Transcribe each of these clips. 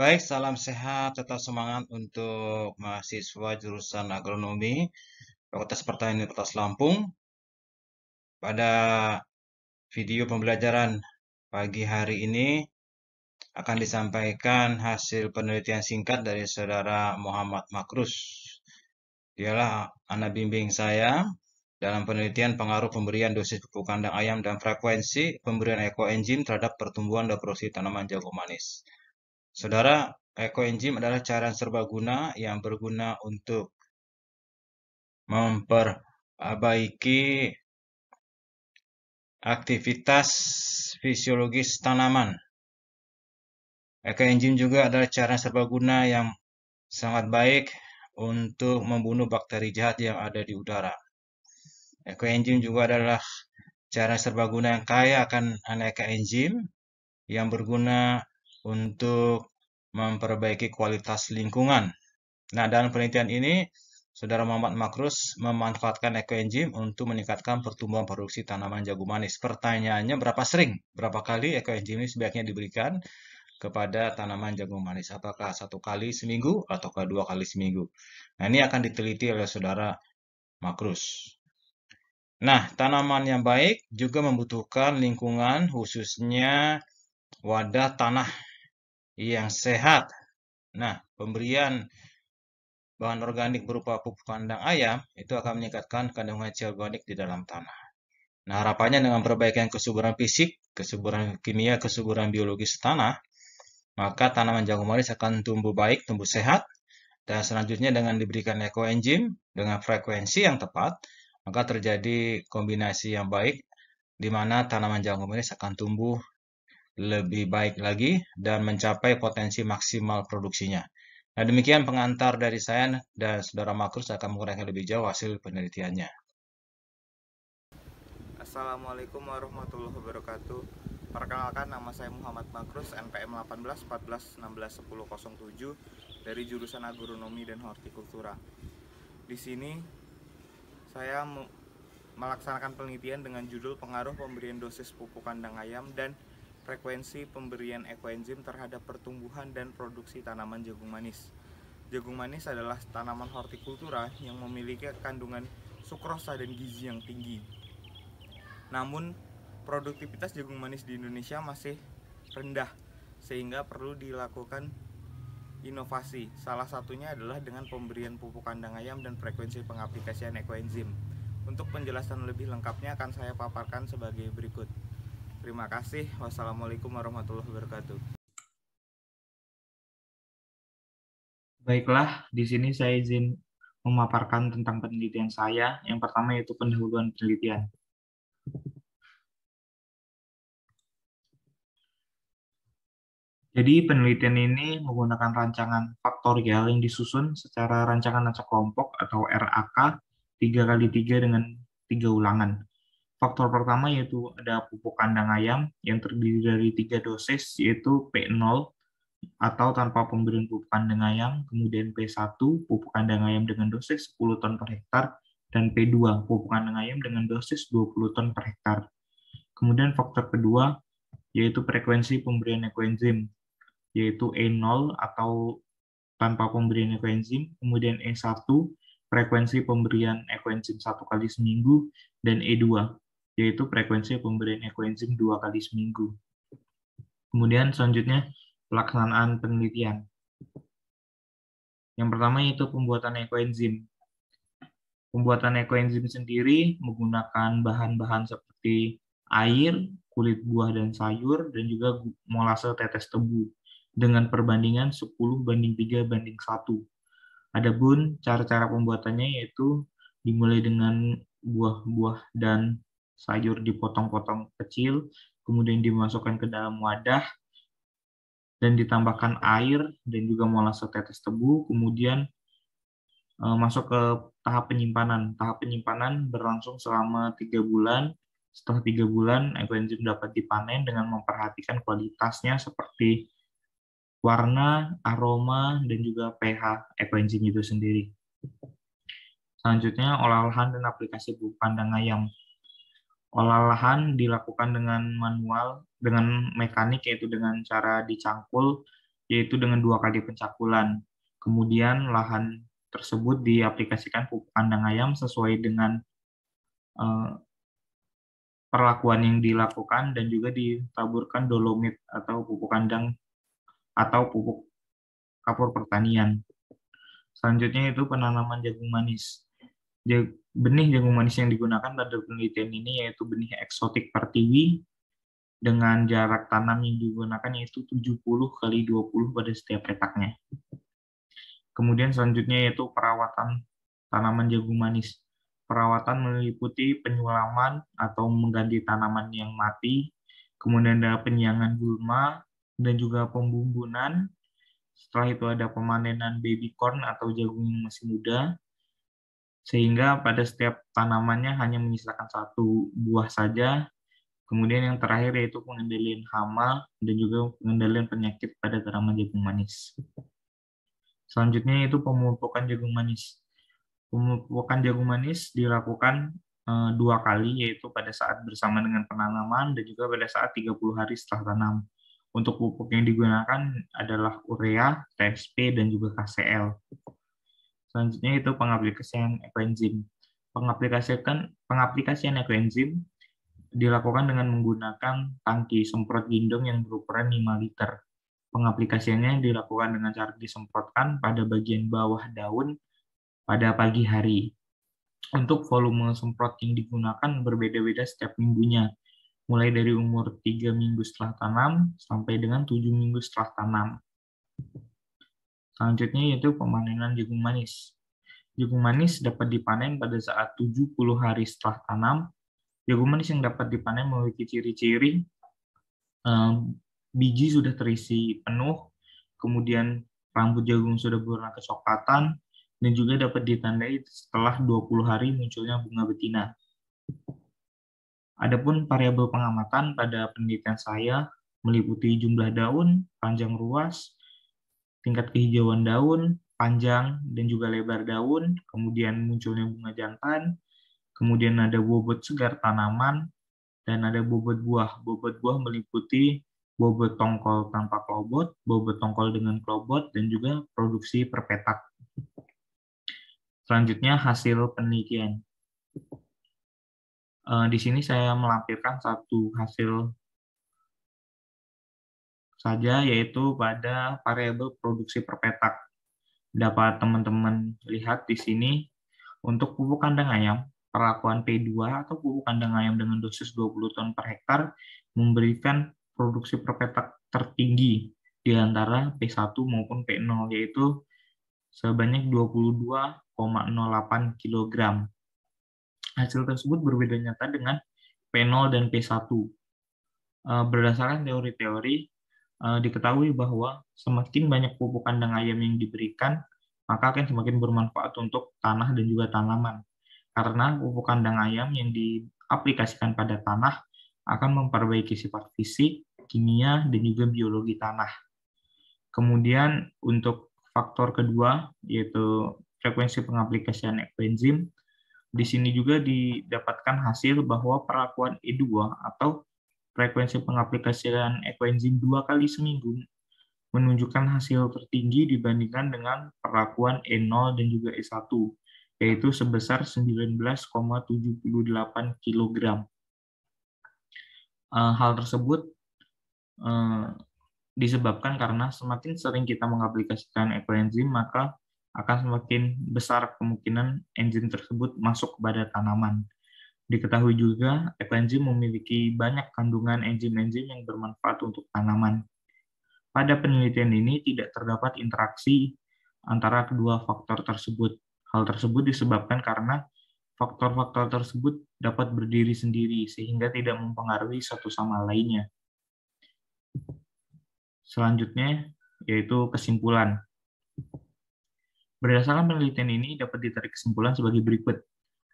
Baik, salam sehat, tetap semangat untuk mahasiswa jurusan agronomi Fakultas Pertanian Universitas Lampung. Pada video pembelajaran pagi hari ini akan disampaikan hasil penelitian singkat dari saudara Muhammad Makrus. Dialah anak bimbing saya dalam penelitian pengaruh pemberian dosis pupuk kandang ayam dan frekuensi pemberian ekoenzim terhadap pertumbuhan dan produksi tanaman jagung manis. Saudara, ekoenzim adalah cara serbaguna yang berguna untuk memperbaiki aktivitas fisiologis tanaman. Ekoenzim juga adalah cara serbaguna yang sangat baik untuk membunuh bakteri jahat yang ada di udara. Ekoenzim juga adalah cara serbaguna yang kaya akan aneka enzim yang berguna untuk memperbaiki kualitas lingkungan. Nah, dalam penelitian ini, Saudara Muhammad Makrus memanfaatkan ekoenzim untuk meningkatkan pertumbuhan produksi tanaman jagung manis. Pertanyaannya berapa sering, berapa kali ekoenzim ini sebaiknya diberikan kepada tanaman jagung manis? Apakah satu kali seminggu atau dua kali seminggu? Nah, ini akan diteliti oleh Saudara Makrus. Nah, tanaman yang baik juga membutuhkan lingkungan khususnya wadah tanah yang sehat. Nah, pemberian bahan organik berupa pupuk kandang ayam itu akan meningkatkan kandungan cair organik di dalam tanah. Nah, harapannya dengan perbaikan kesuburan fisik, kesuburan kimia, kesuburan biologis tanah, maka tanaman jagung manis akan tumbuh baik, tumbuh sehat, dan selanjutnya dengan diberikan ekoenzim dengan frekuensi yang tepat, maka terjadi kombinasi yang baik di mana tanaman jagung manis akan tumbuh lebih baik lagi dan mencapai potensi maksimal produksinya. Nah demikian pengantar dari saya dan saudara Makrus akan menguraikan lebih jauh hasil penelitiannya. Assalamualaikum warahmatullahi wabarakatuh. Perkenalkan nama saya Muhammad Makrus, NPM 18 14 16 dari jurusan Agronomi dan Hortikultura. Di sini saya melaksanakan penelitian dengan judul pengaruh pemberian dosis pupuk kandang ayam dan frekuensi pemberian ekoenzim terhadap pertumbuhan dan produksi tanaman jagung manis. Jagung manis adalah tanaman hortikultura yang memiliki kandungan sukrosa dan gizi yang tinggi. Namun, produktivitas jagung manis di Indonesia masih rendah sehingga perlu dilakukan inovasi. Salah satunya adalah dengan pemberian pupuk kandang ayam dan frekuensi pengaplikasian ekoenzim. Untuk penjelasan lebih lengkapnya akan saya paparkan sebagai berikut. Terima kasih. Wassalamualaikum warahmatullahi wabarakatuh. Baiklah, di sini saya izin memaparkan tentang penelitian saya. Yang pertama yaitu pendahuluan penelitian. Jadi penelitian ini menggunakan rancangan faktorial yang disusun secara rancangan acak kelompok atau RAK 3 kali 3 dengan tiga ulangan. Faktor pertama yaitu ada pupuk kandang ayam yang terdiri dari tiga dosis yaitu P0 atau tanpa pemberian pupuk kandang ayam, kemudian P1 pupuk kandang ayam dengan dosis 10 ton per hektar dan P2 pupuk kandang ayam dengan dosis 20 ton per hektar. Kemudian faktor kedua yaitu frekuensi pemberian ekoenzim yaitu E0 atau tanpa pemberian ekoenzim, kemudian E1 frekuensi pemberian ekoenzim satu kali seminggu, dan E2 yaitu frekuensi pemberian ekoenzim dua kali seminggu. Kemudian selanjutnya pelaksanaan penelitian. Yang pertama yaitu pembuatan ekoenzim. Pembuatan ekoenzim sendiri menggunakan bahan-bahan seperti air, kulit buah dan sayur, dan juga molase tetes tebu dengan perbandingan 10 banding 3 banding 1. Adapun cara-cara pembuatannya yaitu dimulai dengan buah-buah dan sayur dipotong-potong kecil, kemudian dimasukkan ke dalam wadah, dan ditambahkan air dan juga molase setetes tebu, kemudian eh, masuk ke tahap penyimpanan. Tahap penyimpanan berlangsung selama tiga bulan. Setelah tiga bulan, ekoenzim dapat dipanen dengan memperhatikan kualitasnya seperti warna, aroma, dan juga pH ekoenzim itu sendiri. Selanjutnya, olahan dan aplikasi pupuk kandang ayam. Olahan dilakukan dengan manual, dengan mekanik yaitu dengan cara dicangkul, yaitu dengan dua kali pencakulan. Kemudian lahan tersebut diaplikasikan pupuk kandang ayam sesuai dengan uh, perlakuan yang dilakukan dan juga ditaburkan dolomit atau pupuk kandang atau pupuk kapur pertanian. Selanjutnya itu penanaman jagung manis benih jagung manis yang digunakan pada penelitian ini yaitu benih eksotik pertiwi dengan jarak tanam yang digunakan yaitu 70 kali 20 pada setiap petaknya. Kemudian selanjutnya yaitu perawatan tanaman jagung manis. Perawatan meliputi penyulaman atau mengganti tanaman yang mati, kemudian ada penyiangan gulma, dan juga pembumbunan. Setelah itu ada pemanenan baby corn atau jagung yang masih muda, sehingga pada setiap tanamannya hanya menyisakan satu buah saja. Kemudian yang terakhir yaitu pengendalian hama dan juga pengendalian penyakit pada tanaman jagung manis. Selanjutnya itu pemupukan jagung manis. Pemupukan jagung manis dilakukan eh, dua kali yaitu pada saat bersama dengan penanaman dan juga pada saat 30 hari setelah tanam. Untuk pupuk yang digunakan adalah urea, TSP, dan juga KCL. Selanjutnya itu pengaplikasian ekoenzim. Kan pengaplikasian pengaplikasian ekoenzim dilakukan dengan menggunakan tangki semprot gindong yang berukuran 5 liter. Pengaplikasiannya dilakukan dengan cara disemprotkan pada bagian bawah daun pada pagi hari. Untuk volume semprot yang digunakan berbeda-beda setiap minggunya, mulai dari umur 3 minggu setelah tanam sampai dengan 7 minggu setelah tanam. Selanjutnya yaitu pemanenan jagung manis. Jagung manis dapat dipanen pada saat 70 hari setelah tanam. Jagung manis yang dapat dipanen memiliki ciri-ciri eh, biji sudah terisi penuh, kemudian rambut jagung sudah berwarna kecoklatan, dan juga dapat ditandai setelah 20 hari munculnya bunga betina. Adapun variabel pengamatan pada penelitian saya meliputi jumlah daun, panjang ruas, tingkat kehijauan daun, panjang dan juga lebar daun, kemudian munculnya bunga jantan, kemudian ada bobot segar tanaman, dan ada bobot buah. Bobot buah meliputi bobot tongkol tanpa klobot, bobot tongkol dengan klobot, dan juga produksi perpetak. Selanjutnya hasil penelitian. Eh, di sini saya melampirkan satu hasil saja yaitu pada variabel produksi per petak. Dapat teman-teman lihat di sini untuk pupuk kandang ayam, perlakuan P2 atau pupuk kandang ayam dengan dosis 20 ton per hektar memberikan produksi per petak tertinggi di antara P1 maupun P0 yaitu sebanyak 22,08 kg. Hasil tersebut berbeda nyata dengan P0 dan P1. Eh, berdasarkan teori-teori, Eh, diketahui bahwa semakin banyak pupuk kandang ayam yang diberikan, maka akan semakin bermanfaat untuk tanah dan juga tanaman. Karena pupuk kandang ayam yang diaplikasikan pada tanah akan memperbaiki sifat fisik, kimia, dan juga biologi tanah. Kemudian untuk faktor kedua, yaitu frekuensi pengaplikasian ekoenzim, di sini juga didapatkan hasil bahwa perlakuan E2 atau frekuensi pengaplikasian ekoenzim dua kali seminggu menunjukkan hasil tertinggi dibandingkan dengan perlakuan E0 dan juga E1, yaitu sebesar 19,78 kg. Eh, hal tersebut eh, disebabkan karena semakin sering kita mengaplikasikan ekoenzim, maka akan semakin besar kemungkinan enzim tersebut masuk kepada tanaman. Diketahui juga, ekoenzim memiliki banyak kandungan enzim-enzim yang bermanfaat untuk tanaman. Pada penelitian ini tidak terdapat interaksi antara kedua faktor tersebut. Hal tersebut disebabkan karena faktor-faktor tersebut dapat berdiri sendiri sehingga tidak mempengaruhi satu sama lainnya. Selanjutnya yaitu kesimpulan. Berdasarkan penelitian ini dapat ditarik kesimpulan sebagai berikut.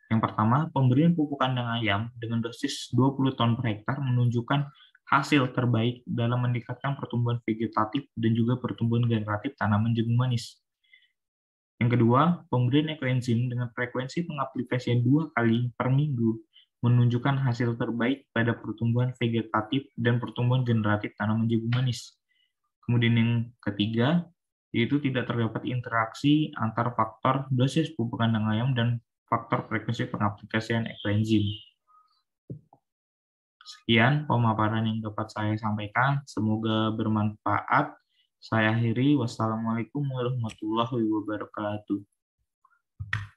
Yang pertama, pemberian pupuk kandang ayam dengan dosis 20 ton per hektar menunjukkan hasil terbaik dalam meningkatkan pertumbuhan vegetatif dan juga pertumbuhan generatif tanaman jagung manis. Yang kedua, pemberian ekoenzim dengan frekuensi pengaplikasian dua kali per minggu menunjukkan hasil terbaik pada pertumbuhan vegetatif dan pertumbuhan generatif tanaman jagung manis. Kemudian yang ketiga, yaitu tidak terdapat interaksi antar faktor dosis pupuk kandang ayam dan faktor frekuensi pengaplikasian ekoenzim. Sekian pemaparan yang dapat saya sampaikan. Semoga bermanfaat. Saya akhiri. Wassalamualaikum warahmatullahi wabarakatuh.